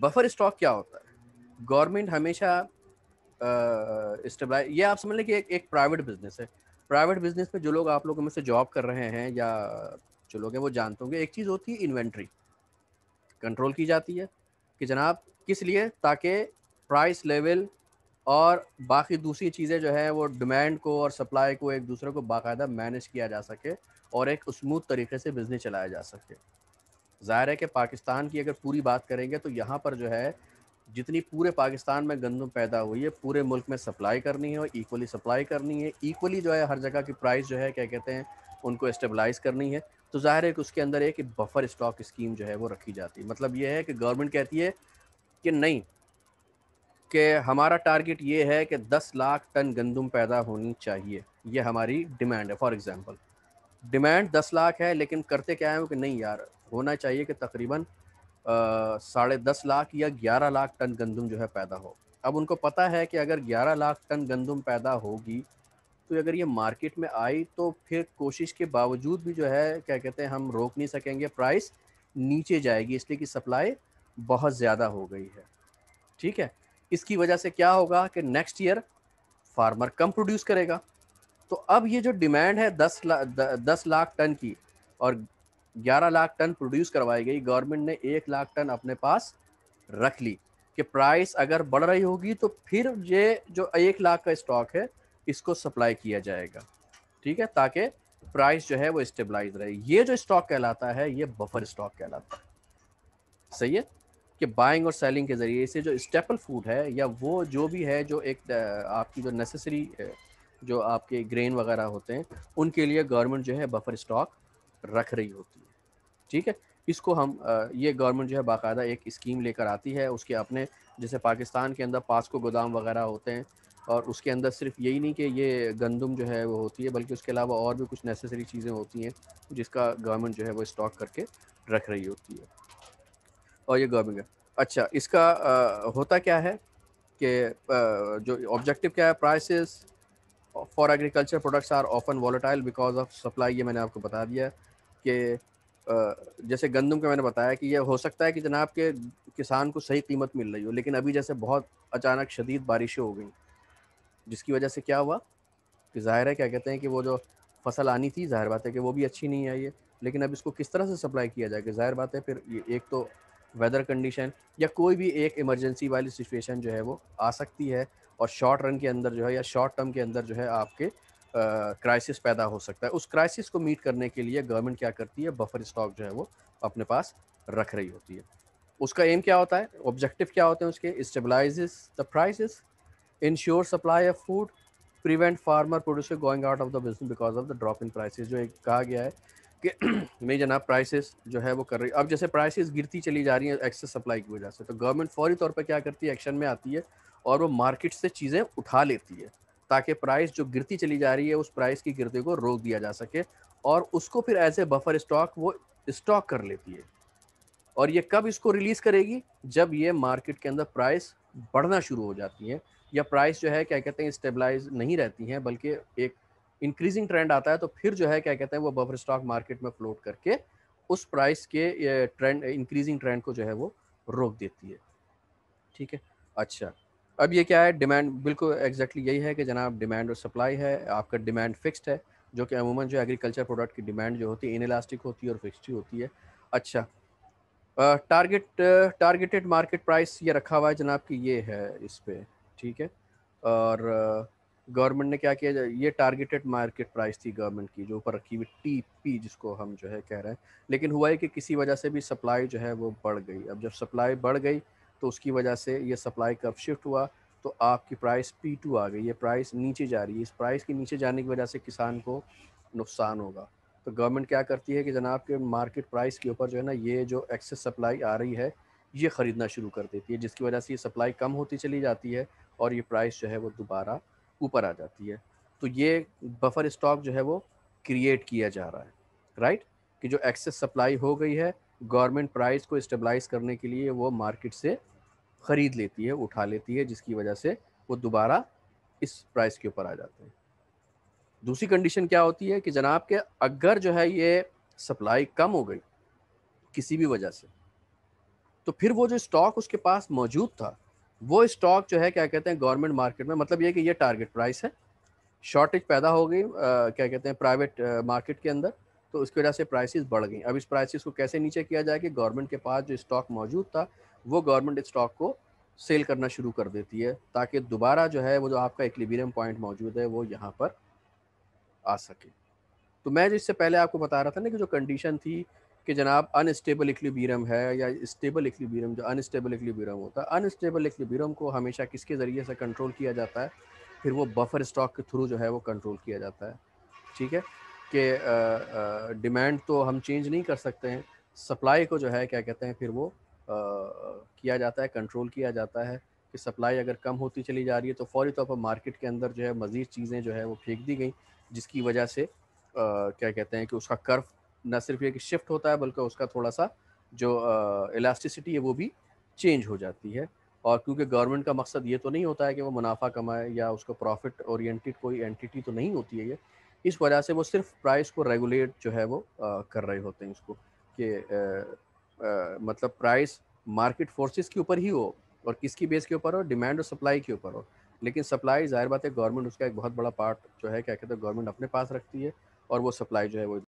buffer stock क्या होता है गवर्नमेंट हमेशा स्टेबलाइज ये आप समझ लें कि एक एक प्राइवेट बिजनेस है प्राइवेट बिजनेस में जो लोग आप लोगों में से जॉब कर रहे हैं या जो लोग हैं वो जानते होंगे एक चीज़ होती है इन्वेंट्री कंट्रोल की जाती है कि जनाब किस लिए ताकि प्राइस लेवल और बाकी दूसरी चीज़ें जो है वो डिमांड को और सप्लाई को एक दूसरे को बाकायदा मैनेज किया जा सके और एक स्मूथ तरीके से बिज़नेस चलाया जा सके ज़ाहिर है कि पाकिस्तान की अगर पूरी बात करेंगे तो यहाँ पर जो है जितनी पूरे पाकिस्तान में गंदम पैदा हुई है पूरे मुल्क में सप्लाई करनी है और इक्वली सप्लाई करनी है इक्वली जो है हर जगह की प्राइस जो है क्या कहते हैं उनको स्टेबलाइज करनी है तो ज़ाहिर है कि उसके अंदर एक बफर स्टॉक स्कीम जो है वो रखी जाती है मतलब ये है कि गवर्नमेंट कहती है कि नहीं कि हमारा टारगेट ये है कि 10 लाख टन गंदम पैदा होनी चाहिए ये हमारी डिमांड है फॉर एग्ज़ाम्पल डिमांड दस लाख है लेकिन करते क्या है कि नहीं यार होना चाहिए कि तकरीबन साढ़े दस लाख या ग्यारह लाख टन गंदम जो है पैदा हो अब उनको पता है कि अगर ग्यारह लाख टन गंदम पैदा होगी तो अगर ये मार्केट में आई तो फिर कोशिश के बावजूद भी जो है क्या कहते हैं हम रोक नहीं सकेंगे प्राइस नीचे जाएगी इसलिए कि सप्लाई बहुत ज़्यादा हो गई है ठीक है इसकी वजह से क्या होगा कि नेक्स्ट ईयर फार्मर कम प्रोड्यूस करेगा तो अब ये जो डिमांड है दस लाख दस लाख टन की और ग्यारह लाख टन प्रोड्यूस करवाई गई गवर्नमेंट ने एक लाख टन अपने पास रख ली कि प्राइस अगर बढ़ रही होगी तो फिर ये जो एक लाख का स्टॉक है इसको सप्लाई किया जाएगा ठीक है ताकि प्राइस जो है वो स्टेबलाइज रहे ये जो स्टॉक कहलाता है ये बफर स्टॉक कहलाता है सही है कि बाइंग और सेलिंग के ज़रिए से जो स्टेपल फूड है या वो जो भी है जो एक आपकी जो नेसेसरी जो आपके ग्रेन वगैरह होते हैं उनके लिए गवर्नमेंट जो है बफर स्टॉक रख रही होती है ठीक है इसको हम ये गवर्नमेंट जो है बाकायदा एक स्कीम लेकर आती है उसके अपने जैसे पाकिस्तान के अंदर पासको गोदाम वगैरह होते हैं और उसके अंदर सिर्फ यही नहीं कि ये गंदम जो है वो होती है बल्कि उसके अलावा और भी कुछ नेसेसरी चीज़ें होती हैं जिसका गवर्नमेंट जो है वो स्टॉक करके रख रही होती है और ये गवर्नमेंट अच्छा इसका आ, होता क्या है कि जो ऑब्जेक्टिव क्या है prices for agriculture products are often volatile because of supply ये मैंने आपको बता दिया कि जैसे गंदम का मैंने बताया कि ये हो सकता है कि जनाब के किसान को सही कीमत मिल रही हो लेकिन अभी जैसे बहुत अचानक शदीद बारिशें हो गई जिसकी वजह से क्या हुआ कि ज़ाहिर है क्या कहते हैं कि वो जो फसल आनी थी ज़ाहिर बात है कि वो भी अच्छी नहीं आई है लेकिन अब इसको किस तरह से सप्लाई किया जाए कि ज़ाहिर बात है फिर ये एक तो वेदर कंडीशन या कोई भी एक इमरजेंसी वाली सिचुएशन जो है वो आ सकती है और शॉर्ट रन के अंदर जो है या शॉर्ट टर्म के अंदर जो है आपके क्राइसिस पैदा हो सकता है उस क्राइसिस को मीट करने के लिए गवर्नमेंट क्या करती है बफर स्टॉक जो है वो अपने पास रख रही होती है उसका एम क्या होता है ऑब्जेक्टिव क्या होते हैं उसके stabilises the prices ensure supply of food prevent farmer producer going out of the business because of the drop in prices जो एक कहा गया है कि नहीं जनाब प्राइसेस जो है वो कर रही अब जैसे प्राइसेस गिरती चली जा रही है एक्सेस सप्लाई की वजह से तो गवर्नमेंट फौरी तौर पर क्या करती है एक्शन में आती है और वो मार्केट से चीज़ें उठा लेती है ताकि प्राइस जो गिरती चली जा रही है उस प्राइस की गिरती को रोक दिया जा सके और उसको फिर एज ए बफर स्टॉक वो स्टॉक कर लेती है और ये कब इसको रिलीज़ करेगी जब ये मार्केट के अंदर प्राइस बढ़ना शुरू हो जाती है या प्राइस जो है क्या कहते हैं स्टेबलाइज नहीं रहती हैं बल्कि एक इंक्रीजिंग ट्रेंड आता है तो फिर जो है क्या कहते हैं वो बफर स्टॉक मार्केट में फ्लोट करके उस प्राइस के ट्रेंड इंक्रीजिंग ट्रेंड को जो है वो रोक देती है ठीक है अच्छा अब ये क्या है डिमांड बिल्कुल एग्जैक्टली यही है कि जनाब डिमांड और सप्लाई है आपका डिमांड फिक्स्ड है जो कि अमूमन जो एग्रीकल्चर प्रोडक्ट की डिमांड जो होती है इनलास्टिक होती है और फिक्स ही होती है अच्छा टारगेट टारगेटेड मार्केट प्राइस ये रखा हुआ है जनाब की ये है इस पर ठीक है और uh, गवर्नमेंट ने क्या किया ये टारगेटेड मार्केट प्राइस थी गवर्नमेंट की जो ऊपर रखी हुई टी पी जिसको हम जो है कह रहे हैं लेकिन हुआ है कि किसी वजह से भी सप्लाई जो है वो बढ़ गई अब जब सप्लाई बढ़ गई तो उसकी वजह से ये सप्लाई कब शिफ्ट हुआ तो आपकी प्राइस पी टू आ गई ये प्राइस नीचे जा रही है इस प्राइस के नीचे जाने की वजह से किसान को नुकसान होगा तो गवर्नमेंट क्या करती है कि जनाब के मार्केट प्राइस के ऊपर जो है ना ये जो एक्सेस सप्लाई आ रही है ये ख़रीदना शुरू कर देती है जिसकी वजह से ये सप्लाई कम होती चली जाती है और ये प्राइस जो है वो दोबारा ऊपर आ जाती है तो ये बफर स्टॉक जो है वो क्रिएट किया जा रहा है राइट कि जो एक्सेस सप्लाई हो गई है गवर्नमेंट प्राइस को स्टेबलाइज करने के लिए वो मार्केट से ख़रीद लेती है उठा लेती है जिसकी वजह से वो दोबारा इस प्राइस के ऊपर आ जाते हैं दूसरी कंडीशन क्या होती है कि जनाब के अगर जो है ये सप्लाई कम हो गई किसी भी वजह से तो फिर वो जो स्टॉक उसके पास मौजूद था वो स्टॉक जो है क्या कहते हैं गवर्नमेंट मार्केट में मतलब ये कि ये टारगेट प्राइस है शॉर्टेज पैदा हो गई क्या कहते हैं प्राइवेट मार्केट के अंदर तो उसकी वजह से प्राइसेस बढ़ गई अब इस प्राइसेस को कैसे नीचे किया जाए कि गवर्नमेंट के पास जो स्टॉक मौजूद था वो गवर्नमेंट स्टॉक को सेल करना शुरू कर देती है ताकि दोबारा जो है वो जो आपका इक्लिबीरियम पॉइंट मौजूद है वो यहाँ पर आ सके तो मैं जो इससे पहले आपको बता रहा था ना कि जो कंडीशन थी कि जनाब अनस्टेबल इक्लिबीरम है या स्टेबल इक्लिबीरम जो अनस्टेबल इक्लिबीरम होता है अनस्टेबल इक्लिबीरम को हमेशा किसके ज़रिए से कंट्रोल किया जाता है फिर वो बफर स्टॉक के थ्रू जो है वो कंट्रोल किया जाता है ठीक है कि डिमांड तो हम चेंज नहीं कर सकते हैं सप्लाई को जो है क्या कहते हैं फिर वो आ, किया जाता है कंट्रोल किया जाता है कि सप्लाई अगर कम होती चली जा रही है तो फौरी तौर तो पर मार्केट के अंदर जो है मज़ीद चीज़ें जो है वो फेंक दी गई जिसकी वजह से आ, क्या कहते हैं कि उसका कर्फ ना सिर्फ ये कि शिफ्ट होता है बल्कि उसका थोड़ा सा जो इलास्टिसिटी है वो भी चेंज हो जाती है और क्योंकि गवर्नमेंट का मकसद ये तो नहीं होता है कि वो मुनाफा कमाए या उसको प्रॉफिट ओरिएंटेड कोई एंटिटी तो नहीं होती है ये इस वजह से वो सिर्फ प्राइस को रेगुलेट जो है वो आ, कर रहे होते हैं इसको कि मतलब प्राइस मार्केट फोर्सेस के ऊपर ही हो और किसकी बेस के ऊपर हो डिमांड और सप्लाई के ऊपर हो लेकिन सप्लाई जाहिर बात है गवर्नमेंट उसका एक बहुत बड़ा पार्ट जो है क्या कहते हैं गवर्नमेंट अपने पास रखती है और वो सप्लाई जो है वो